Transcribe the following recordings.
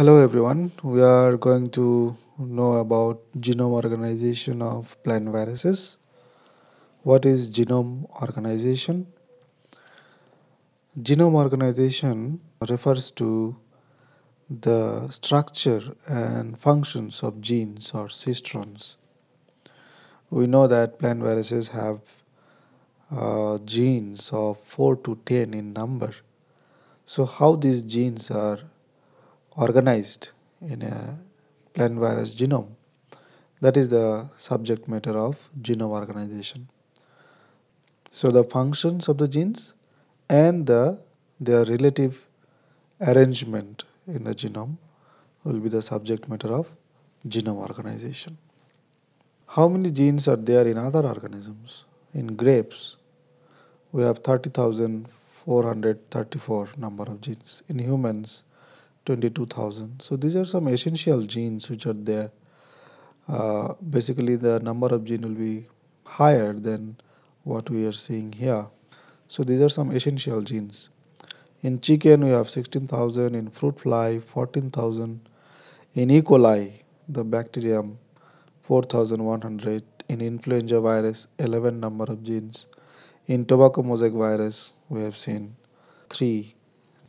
Hello everyone, we are going to know about genome organization of plant viruses. What is genome organization? Genome organization refers to the structure and functions of genes or cistrons. We know that plant viruses have uh, genes of 4 to 10 in number. So how these genes are organized in a plant virus genome. That is the subject matter of genome organization. So the functions of the genes and the, their relative arrangement in the genome will be the subject matter of genome organization. How many genes are there in other organisms? In grapes, we have 30,434 number of genes. In humans, 22,000. So these are some essential genes which are there. Uh, basically the number of gene will be higher than what we are seeing here. So these are some essential genes. In chicken we have 16,000, in fruit fly 14,000, in E. coli the bacterium 4,100, in influenza virus 11 number of genes, in tobacco mosaic virus we have seen 3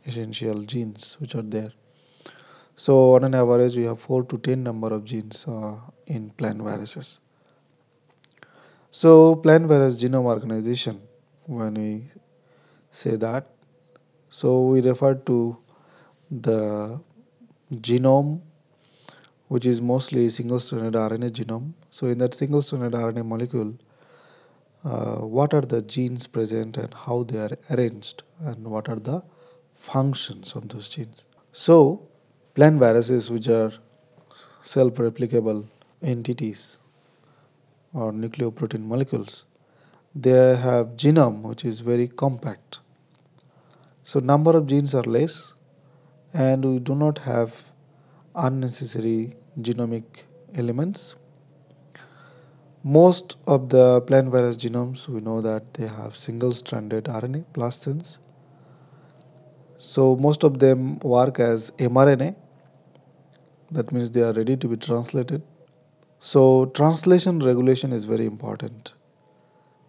essential genes which are there. So on an average, we have 4 to 10 number of genes uh, in plant viruses. So plant virus genome organization, when we say that, so we refer to the genome which is mostly single-stranded RNA genome. So in that single-stranded RNA molecule, uh, what are the genes present and how they are arranged and what are the functions of those genes. So Plant viruses which are self-replicable entities or nucleoprotein molecules, they have genome which is very compact. So number of genes are less and we do not have unnecessary genomic elements. Most of the plant virus genomes, we know that they have single-stranded RNA plastins. So most of them work as mRNA that means they are ready to be translated so translation regulation is very important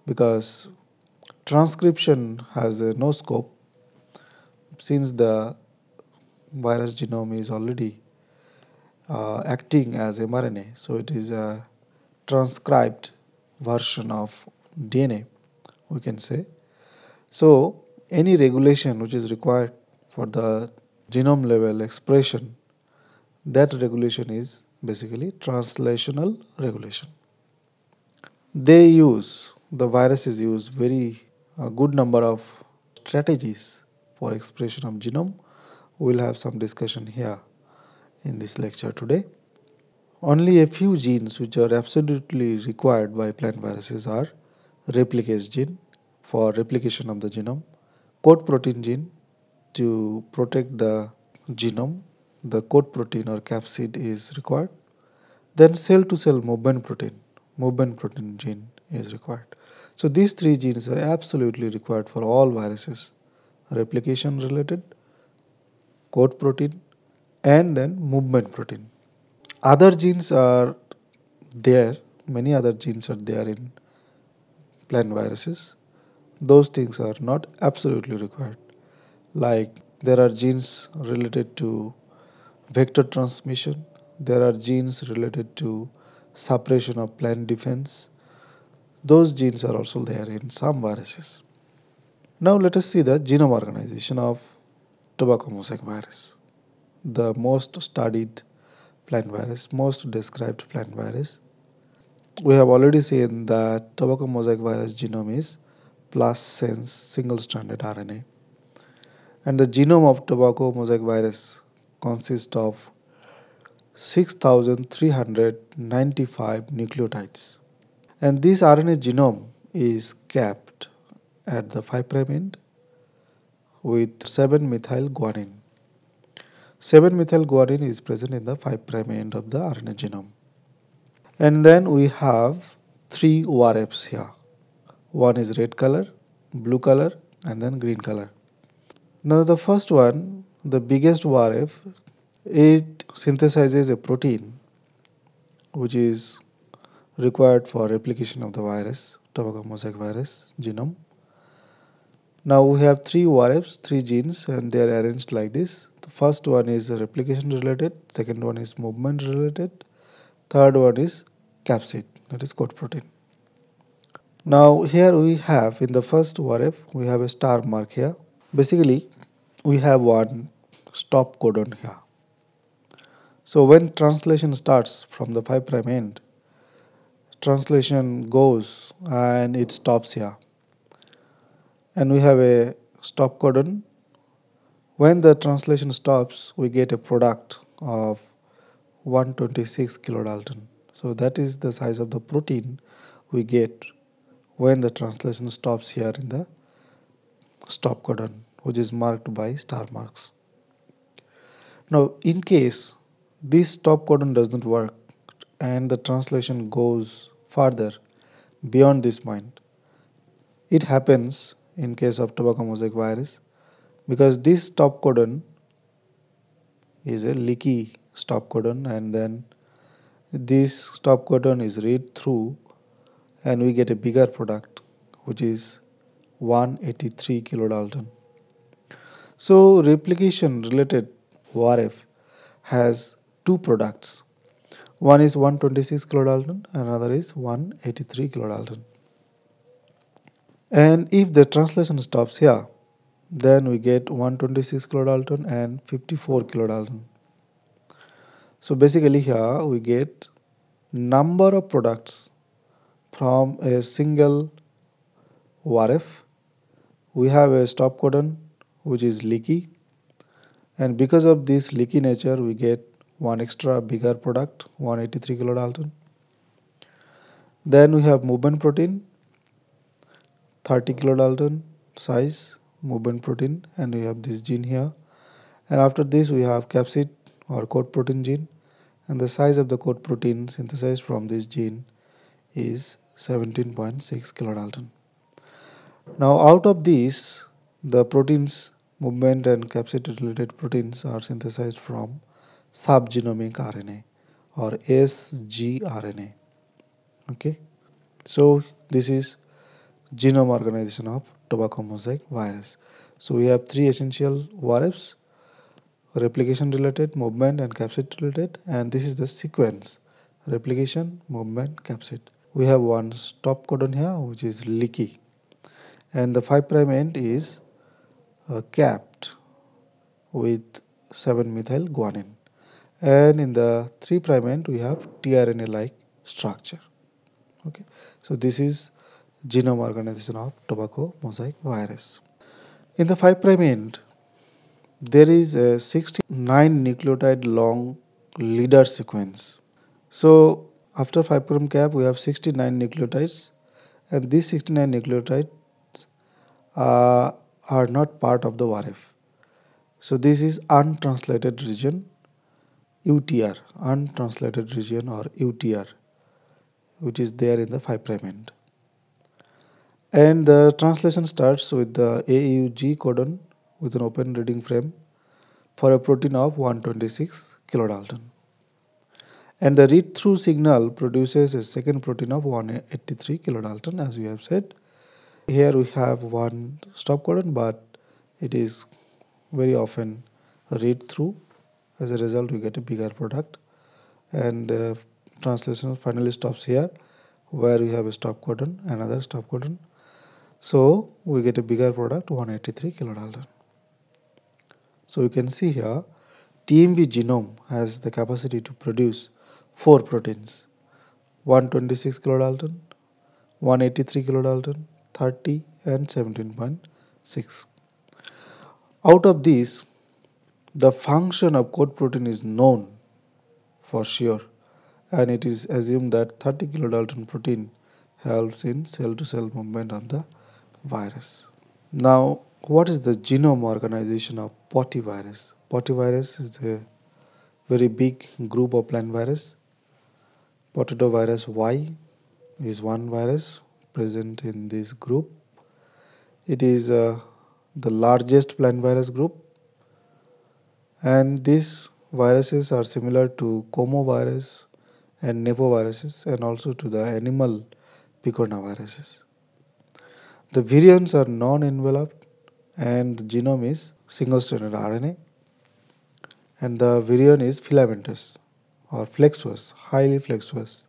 because transcription has no scope since the virus genome is already uh, acting as mRNA so it is a transcribed version of DNA we can say so any regulation which is required for the genome level expression that regulation is basically translational regulation they use the viruses use very a good number of strategies for expression of genome we'll have some discussion here in this lecture today only a few genes which are absolutely required by plant viruses are replicase gene for replication of the genome, coat protein gene to protect the genome the coat protein or capsid is required. Then cell to cell movement protein, movement protein gene is required. So these three genes are absolutely required for all viruses, replication related, coat protein and then movement protein. Other genes are there, many other genes are there in plant viruses. Those things are not absolutely required. Like there are genes related to vector transmission. There are genes related to suppression of plant defense. Those genes are also there in some viruses. Now let us see the genome organization of tobacco mosaic virus. The most studied plant virus, most described plant virus. We have already seen that tobacco mosaic virus genome is plus sense single-stranded RNA. And the genome of tobacco mosaic virus consists of 6,395 nucleotides. And this RNA genome is capped at the 5' end with 7 methylguanine. 7 methylguanine is present in the 5' end of the RNA genome. And then we have three ORFs here. One is red color, blue color and then green color. Now the first one the biggest warf it synthesizes a protein which is required for replication of the virus, tobacco mosaic virus genome. Now we have three warfs three genes and they are arranged like this. The first one is replication related, second one is movement related, third one is capsid that is code protein. Now here we have in the first warf we have a star mark here. Basically we have one stop codon here. So when translation starts from the 5 prime end, translation goes and it stops here. And we have a stop codon. When the translation stops, we get a product of 126 kilodalton. So that is the size of the protein we get when the translation stops here in the stop codon, which is marked by star marks. Now, in case this stop codon does not work and the translation goes further beyond this point, it happens in case of tobacco mosaic virus because this stop codon is a leaky stop codon and then this stop codon is read through and we get a bigger product which is 183 kilodalton. So replication related warf has two products. One is 126 kilodalton, another is 183 kilodalton. And if the translation stops here, then we get 126 kilodalton and 54 kilodalton. So basically here we get number of products from a single warf. We have a stop codon which is leaky and because of this leaky nature we get one extra bigger product 183 kilodalton then we have movement protein 30 kilodalton size movement protein and we have this gene here and after this we have capsid or coat protein gene and the size of the coat protein synthesized from this gene is 17.6 kilodalton now out of these the proteins movement and capsid related proteins are synthesized from subgenomic RNA or sgRNA okay so this is genome organization of tobacco mosaic virus so we have three essential ORFs replication related movement and capsid related and this is the sequence replication movement capsid we have one stop codon here which is leaky and the 5 prime end is uh, capped with 7 methyl guanine and in the 3 prime end we have tRNA like structure okay so this is genome organization of tobacco mosaic virus in the 5 prime end there is a 69 nucleotide long leader sequence so after 5 prime cap we have 69 nucleotides and these 69 nucleotides are are not part of the ORF. So this is untranslated region UTR, untranslated region or UTR, which is there in the 5' end. And the translation starts with the AUG codon with an open reading frame for a protein of 126 kilodalton. And the read-through signal produces a second protein of 183 kilodalton as we have said here we have one stop codon, but it is very often read through. As a result, we get a bigger product. And uh, translation finally stops here, where we have a stop codon, another stop codon. So we get a bigger product, 183 kilodalton. So you can see here, TMB genome has the capacity to produce four proteins, 126 kilodalton, 183 kilodalton, 30 and 17.6. Out of these, the function of code protein is known for sure and it is assumed that 30 kilodalton protein helps in cell-to-cell -cell movement of the virus. Now, what is the genome organization of potivirus? Potivirus is a very big group of plant virus. Potato virus Y is one virus present in this group. It is uh, the largest plant virus group and these viruses are similar to comovirus and nepoviruses and also to the animal picornaviruses. The variants are non-enveloped and the genome is single-stranded RNA and the virion is filamentous or flexuous, highly flexuous.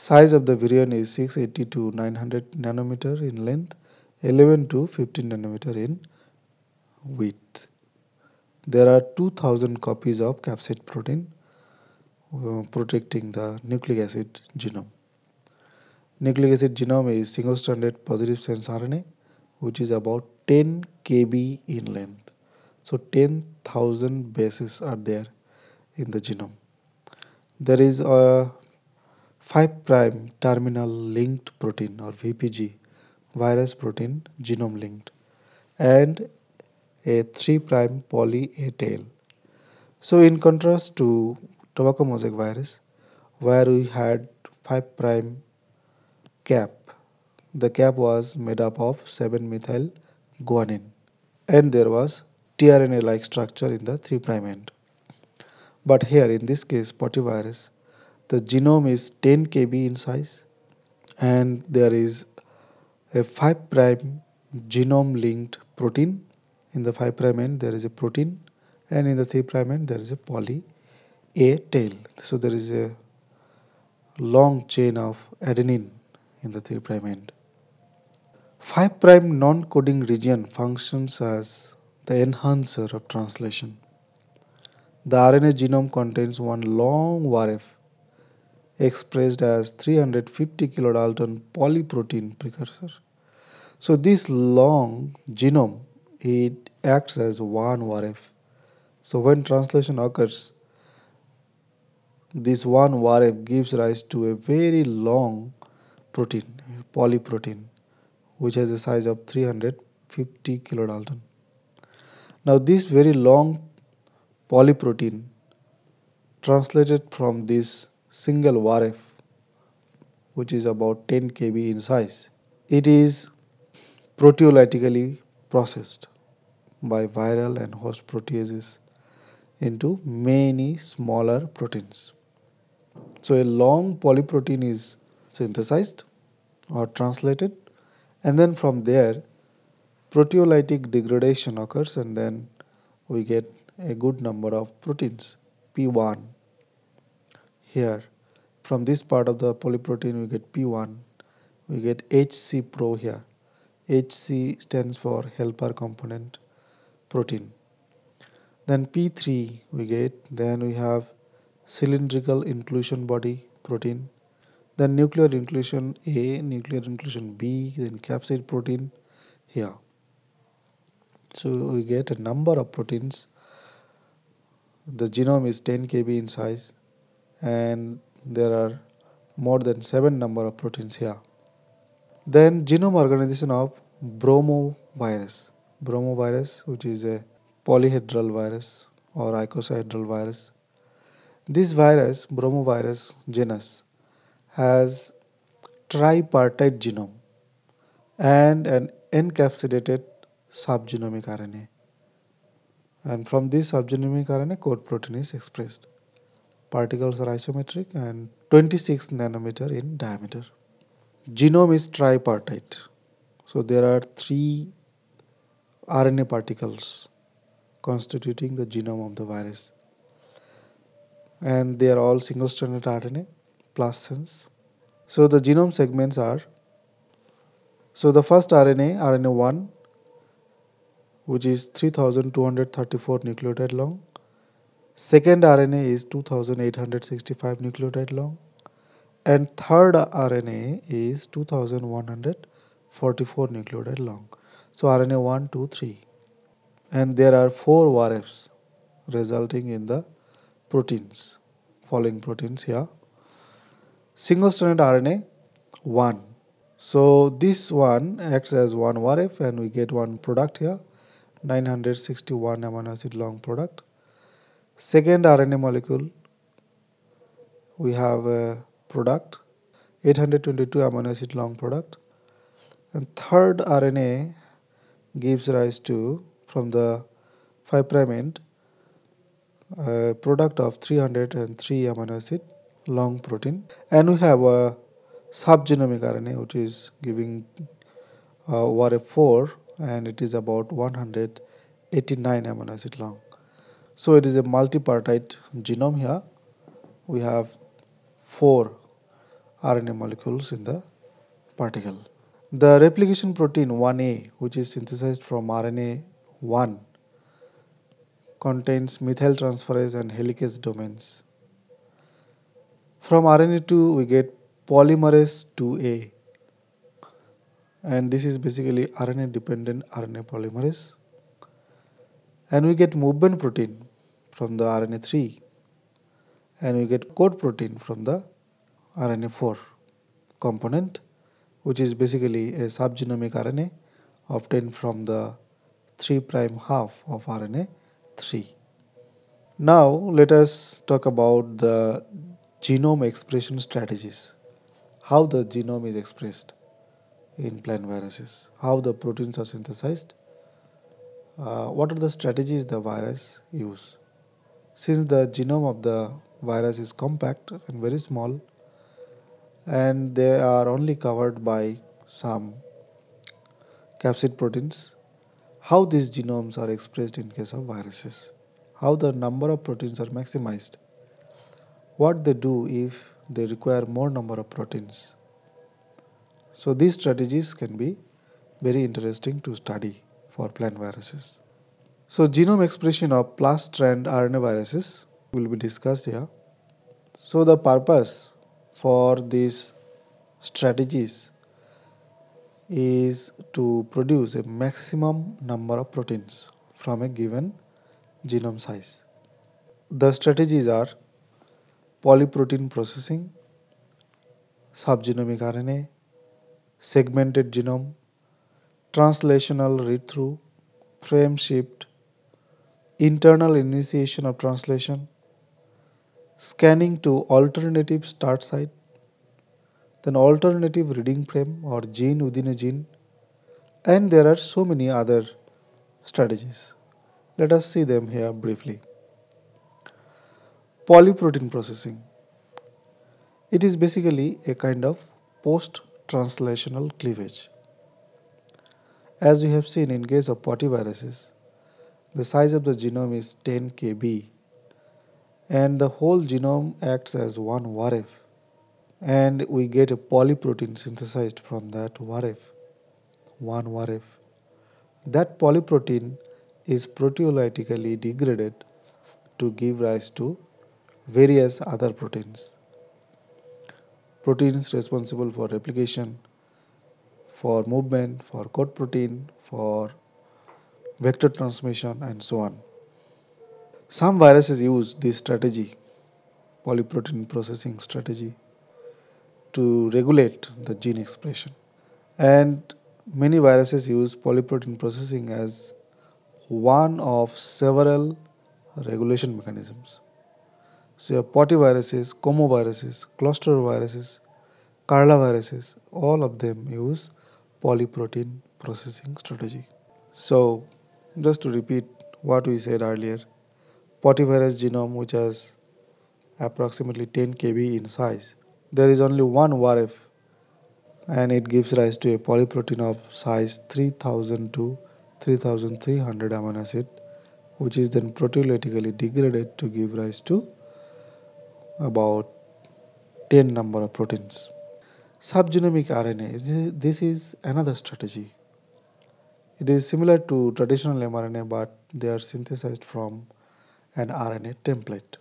Size of the virion is 680 to 900 nanometer in length, 11 to 15 nanometer in width. There are 2000 copies of capsid protein uh, protecting the nucleic acid genome. Nucleic acid genome is single-stranded positive sense RNA which is about 10 kb in length. So 10,000 bases are there in the genome. There is a 5 prime terminal linked protein or VPG virus protein genome linked and a 3 prime poly A tail. So in contrast to tobacco mosaic virus where we had 5 prime cap the cap was made up of 7 methyl guanine and there was tRNA like structure in the 3 prime end. But here in this case potivirus the genome is 10 kb in size and there is a 5 prime genome linked protein in the 5 prime end there is a protein and in the 3 prime end there is a poly a tail so there is a long chain of adenine in the 3 prime end 5 prime non-coding region functions as the enhancer of translation the RNA genome contains one long VARF expressed as 350 kilodalton polyprotein precursor. So this long genome, it acts as one VRF. So when translation occurs, this one VRF gives rise to a very long protein, polyprotein, which has a size of 350 kilodalton. Now this very long polyprotein translated from this single warf which is about 10 kb in size. It is proteolytically processed by viral and host proteases into many smaller proteins. So a long polyprotein is synthesized or translated and then from there proteolytic degradation occurs and then we get a good number of proteins P1, here from this part of the polyprotein we get P1 we get HC pro here HC stands for helper component protein then P3 we get then we have cylindrical inclusion body protein then nuclear inclusion A nuclear inclusion B then capsid protein here so we get a number of proteins the genome is 10 kb in size and there are more than seven number of proteins here then genome organization of bromovirus bromovirus which is a polyhedral virus or icosahedral virus this virus bromovirus genus has tripartite genome and an encapsulated subgenomic RNA and from this subgenomic RNA code protein is expressed Particles are isometric and 26 nanometer in diameter. Genome is tripartite. So there are three RNA particles constituting the genome of the virus. And they are all single-stranded RNA sense. So the genome segments are, so the first RNA, RNA1, which is 3234 nucleotide long, Second RNA is 2865 nucleotide long and third RNA is 2144 nucleotide long. So RNA 1, 2, 3 and there are 4 RFS resulting in the proteins following proteins here. Single stranded RNA 1 so this one acts as one RFS, and we get one product here 961 amino acid long product Second RNA molecule, we have a product, 822 amino acid long product. And third RNA gives rise to, from the 5 prime end, a product of 303 amino acid long protein. And we have a subgenomic RNA which is giving uh, ORF4 and it is about 189 amino acid long so it is a multipartite genome here we have four RNA molecules in the particle the replication protein 1a which is synthesized from RNA 1 contains methyl transferase and helicase domains from RNA2 we get polymerase 2a and this is basically RNA dependent RNA polymerase and we get movement protein from the RNA 3 and we get code protein from the RNA 4 component which is basically a subgenomic RNA obtained from the 3 prime half of RNA 3. Now let us talk about the genome expression strategies. How the genome is expressed in plant viruses, how the proteins are synthesized, uh, what are the strategies the virus use. Since the genome of the virus is compact and very small, and they are only covered by some capsid proteins, how these genomes are expressed in case of viruses, how the number of proteins are maximized, what they do if they require more number of proteins. So these strategies can be very interesting to study for plant viruses. So genome expression of plus strand RNA viruses will be discussed here. So the purpose for these strategies is to produce a maximum number of proteins from a given genome size. The strategies are polyprotein processing, subgenomic RNA, segmented genome, translational read-through, frame shift, internal initiation of translation, scanning to alternative start site, then alternative reading frame or gene within a gene, and there are so many other strategies. Let us see them here briefly. Polyprotein processing. It is basically a kind of post-translational cleavage. As we have seen in case of potyviruses, the size of the genome is 10 kb and the whole genome acts as one varif and we get a polyprotein synthesized from that varif, one varif. That polyprotein is proteolytically degraded to give rise to various other proteins. Proteins responsible for replication, for movement, for code protein, for vector transmission and so on. Some viruses use this strategy, polyprotein processing strategy, to regulate the gene expression. And many viruses use polyprotein processing as one of several regulation mechanisms. So your potiviruses, comoviruses, cluster viruses, Carla viruses, all of them use polyprotein processing strategy. So just to repeat what we said earlier, potivirus genome which has approximately 10 kb in size. There is only one VRF and it gives rise to a polyprotein of size 3000 to 3300 amino acid which is then proteolytically degraded to give rise to about 10 number of proteins. Subgenomic RNA, this is another strategy it is similar to traditional mRNA, but they are synthesized from an RNA template.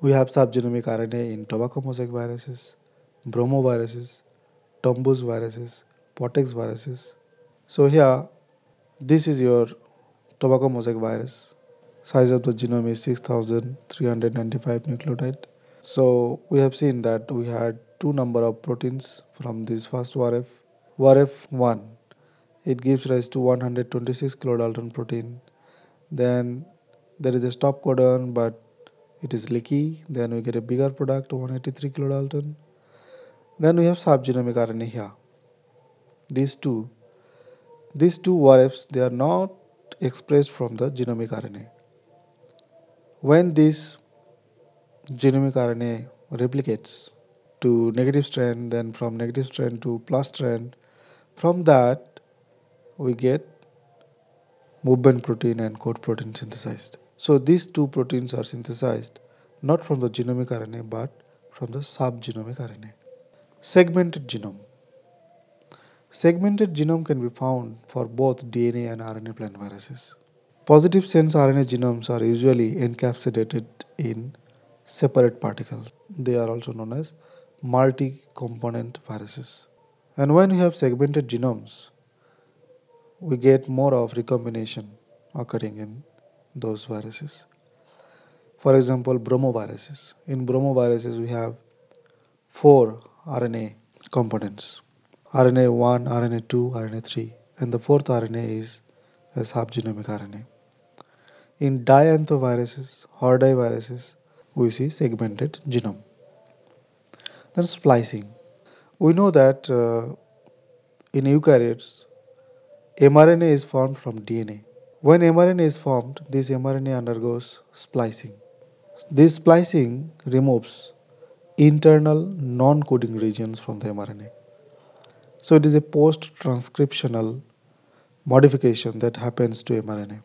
We have subgenomic RNA in tobacco mosaic viruses, bromoviruses, tombus viruses, potex viruses. So here, this is your tobacco mosaic virus. Size of the genome is 6395 nucleotide. So we have seen that we had two number of proteins from this first varf varf one it gives rise to 126 kilodalton protein. Then there is a stop codon, but it is leaky. Then we get a bigger product, 183 kilodalton. Then we have subgenomic RNA here. These two, these two ORFs, they are not expressed from the genomic RNA. When this genomic RNA replicates to negative strand, then from negative strand to plus strand, from that we get movement protein and coat protein synthesized. So these two proteins are synthesized not from the genomic RNA but from the subgenomic RNA. Segmented genome. Segmented genome can be found for both DNA and RNA plant viruses. Positive sense RNA genomes are usually encapsulated in separate particles. They are also known as multi-component viruses. And when you have segmented genomes, we get more of recombination occurring in those viruses. For example, bromoviruses. In bromoviruses, we have four RNA components RNA 1, RNA 2, RNA 3, and the fourth RNA is a subgenomic RNA. In dianthoviruses, hordeivirus,es we see segmented genome. Then splicing. We know that uh, in eukaryotes, mRNA is formed from DNA. When mRNA is formed, this mRNA undergoes splicing. This splicing removes internal non-coding regions from the mRNA. So it is a post-transcriptional modification that happens to mRNA.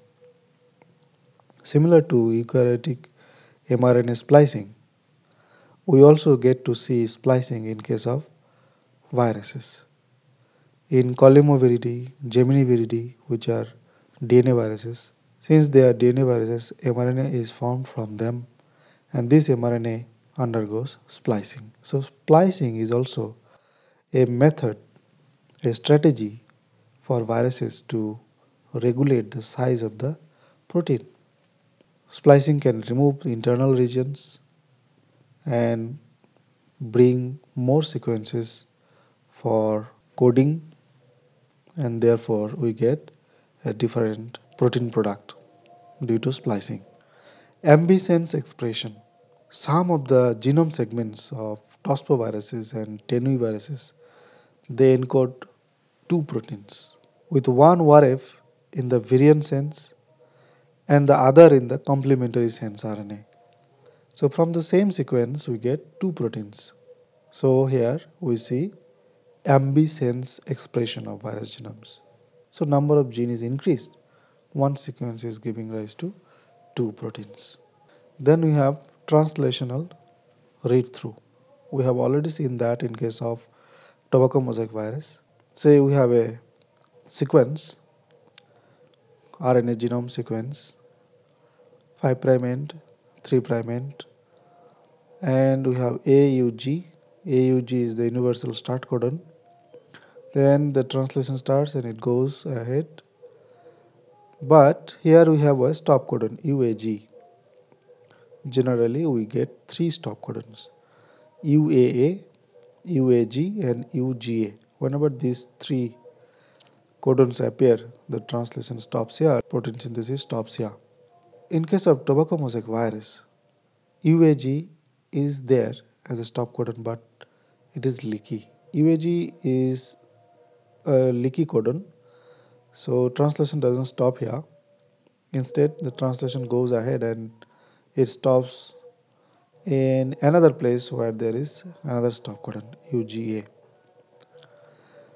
Similar to eukaryotic mRNA splicing, we also get to see splicing in case of viruses in Collimoviridae, Geminiviridae, which are DNA viruses. Since they are DNA viruses, mRNA is formed from them and this mRNA undergoes splicing. So splicing is also a method, a strategy for viruses to regulate the size of the protein. Splicing can remove internal regions and bring more sequences for coding and therefore we get a different protein product due to splicing. Ambisense expression. Some of the genome segments of tospoviruses and viruses, they encode two proteins with one ORF in the variant sense and the other in the complementary sense RNA. So from the same sequence we get two proteins. So here we see ambisense expression of virus genomes. So number of genes is increased. One sequence is giving rise to two proteins. Then we have translational read-through. We have already seen that in case of tobacco mosaic virus. Say we have a sequence, RNA genome sequence, 5 prime end, 3 prime end, and we have AUG. AUG is the universal start codon then the translation starts and it goes ahead but here we have a stop codon UAG generally we get three stop codons UAA UAG and UGA whenever these three codons appear the translation stops here protein synthesis stops here in case of tobacco mosaic virus UAG is there as a stop codon but it is leaky UAG is uh, leaky codon. So translation doesn't stop here. Instead, the translation goes ahead and it stops in another place where there is another stop codon UGA.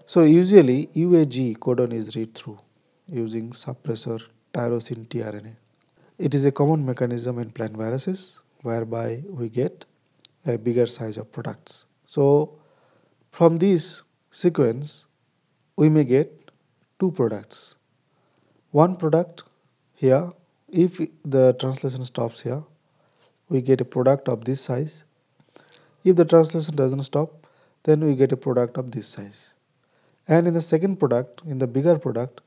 So usually UAG codon is read through using suppressor tyrosine tRNA. It is a common mechanism in plant viruses whereby we get a bigger size of products. So from this sequence we may get two products one product here if the translation stops here we get a product of this size if the translation doesn't stop then we get a product of this size and in the second product in the bigger product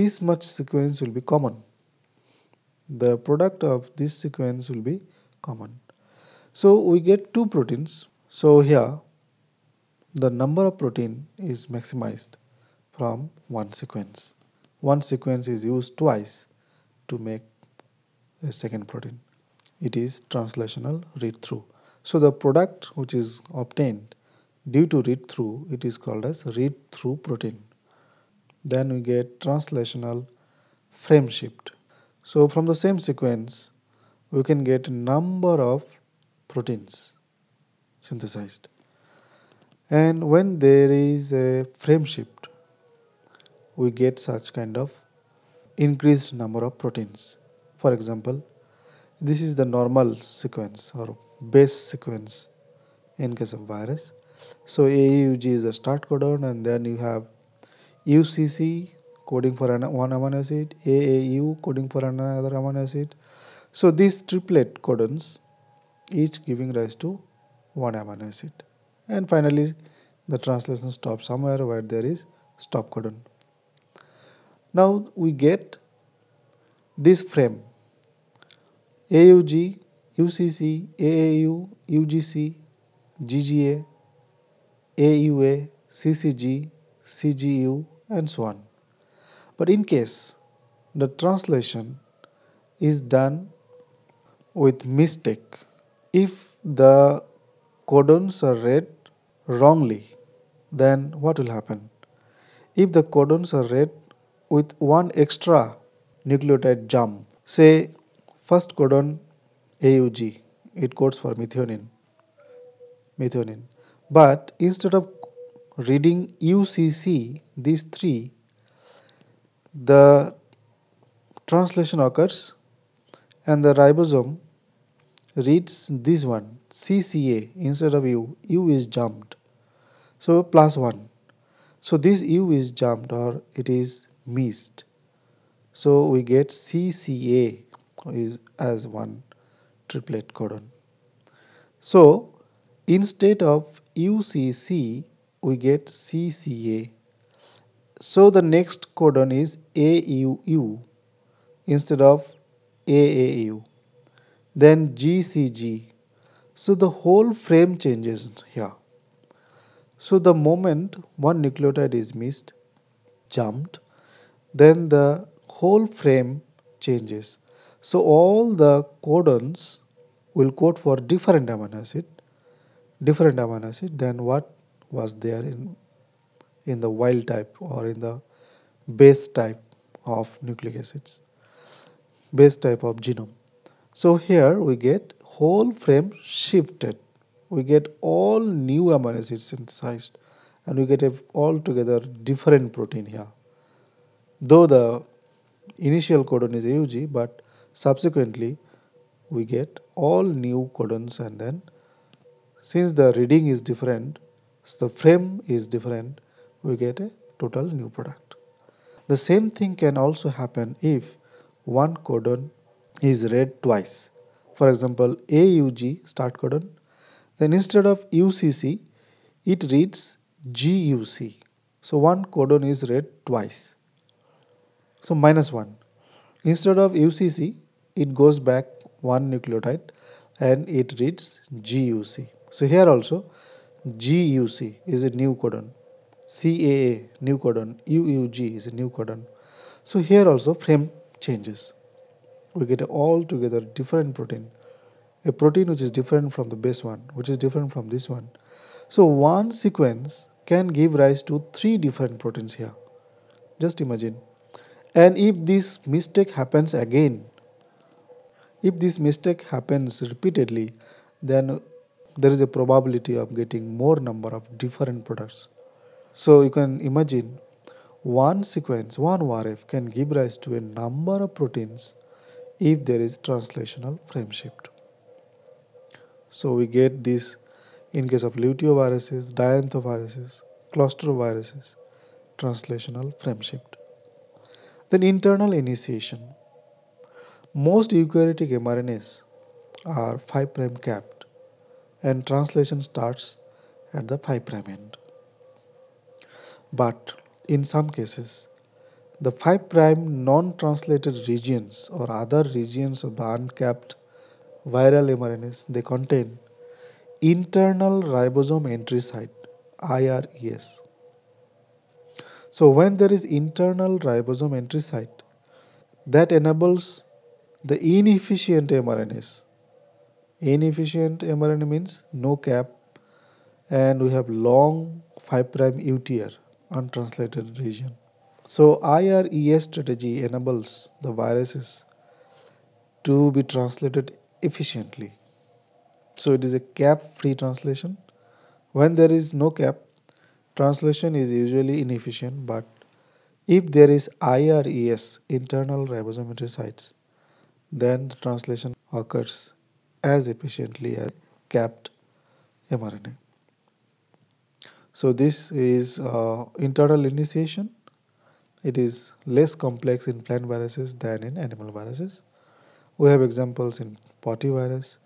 this much sequence will be common the product of this sequence will be common so we get two proteins so here the number of protein is maximized from one sequence. One sequence is used twice to make a second protein. It is translational read-through. So the product which is obtained due to read-through, it is called as read-through protein. Then we get translational frame shift. So from the same sequence, we can get number of proteins synthesized and when there is a frame shift we get such kind of increased number of proteins for example this is the normal sequence or base sequence in case of virus so AUG is a start codon and then you have UCC coding for one amino acid AAU coding for another amino acid so these triplet codons each giving rise to one amino acid and finally the translation stops somewhere where there is stop codon. Now we get this frame AUG, UCC, AAU, UGC, GGA, AUA, CCG, CGU and so on. But in case the translation is done with mistake, if the codons are read wrongly, then what will happen? If the codons are read with one extra nucleotide jump, say first codon AUG, it codes for methionine, methionine. But instead of reading UCC, these three, the translation occurs and the ribosome reads this one CCA instead of U, U is jumped. So plus 1. So this U is jumped or it is missed. So we get CCA is as one triplet codon. So instead of UCC we get CCA. So the next codon is AUU instead of AAU. Then GCG so the whole frame changes here. So the moment one nucleotide is missed, jumped, then the whole frame changes. So all the codons will code for different amino acid, different amino acid than what was there in, in the wild type or in the base type of nucleic acids, base type of genome. So here we get whole frame shifted we get all new amino acids synthesized and we get a altogether different protein here though the initial codon is UG but subsequently we get all new codons and then since the reading is different so the frame is different we get a total new product the same thing can also happen if one codon is read twice for example AUG start codon then instead of UCC it reads GUC so one codon is read twice so minus 1 instead of UCC it goes back one nucleotide and it reads GUC so here also GUC is a new codon CAA new codon UUG is a new codon so here also frame changes we get all together different protein a protein which is different from the base one which is different from this one so one sequence can give rise to three different proteins here just imagine and if this mistake happens again if this mistake happens repeatedly then there is a probability of getting more number of different products so you can imagine one sequence one ORF can give rise to a number of proteins if there is translational frame shift. So we get this in case of lutioviruses, dianthoviruses, clostroviruses, translational frame shift. Then internal initiation. Most eukaryotic mRNAs are 5' capped and translation starts at the 5' end. But in some cases, the 5 prime non-translated regions or other regions of the uncapped viral mRNAs, they contain internal ribosome entry site IRES. So when there is internal ribosome entry site that enables the inefficient mRNAs. Inefficient mRNA means no cap and we have long 5' UTR untranslated region. So IRES strategy enables the viruses to be translated efficiently. So it is a cap-free translation. When there is no cap, translation is usually inefficient, but if there is IRES, internal ribosometry sites, then the translation occurs as efficiently as capped mRNA. So this is uh, internal initiation it is less complex in plant viruses than in animal viruses. We have examples in potivirus,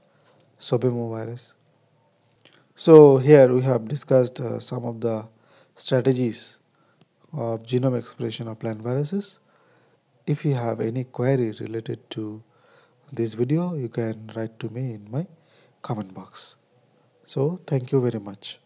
sobemovirus. So here we have discussed uh, some of the strategies of genome expression of plant viruses. If you have any query related to this video, you can write to me in my comment box. So thank you very much.